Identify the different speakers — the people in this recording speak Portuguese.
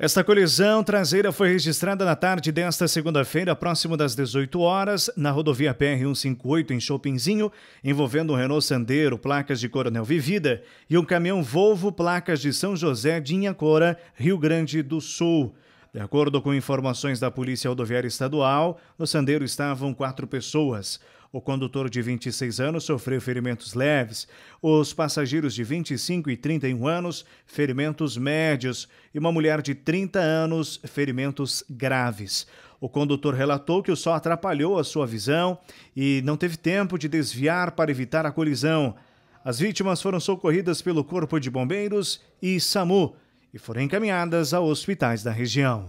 Speaker 1: Esta colisão traseira foi registrada na tarde desta segunda-feira, próximo das 18 horas, na rodovia PR-158 em Chopinzinho, envolvendo um Renault Sandero, placas de Coronel Vivida, e um caminhão Volvo, placas de São José de Inhacora, Rio Grande do Sul. De acordo com informações da Polícia Rodoviária Estadual, no sandeiro estavam quatro pessoas. O condutor de 26 anos sofreu ferimentos leves, os passageiros de 25 e 31 anos, ferimentos médios, e uma mulher de 30 anos, ferimentos graves. O condutor relatou que o sol atrapalhou a sua visão e não teve tempo de desviar para evitar a colisão. As vítimas foram socorridas pelo Corpo de Bombeiros e SAMU e foram encaminhadas a hospitais da região.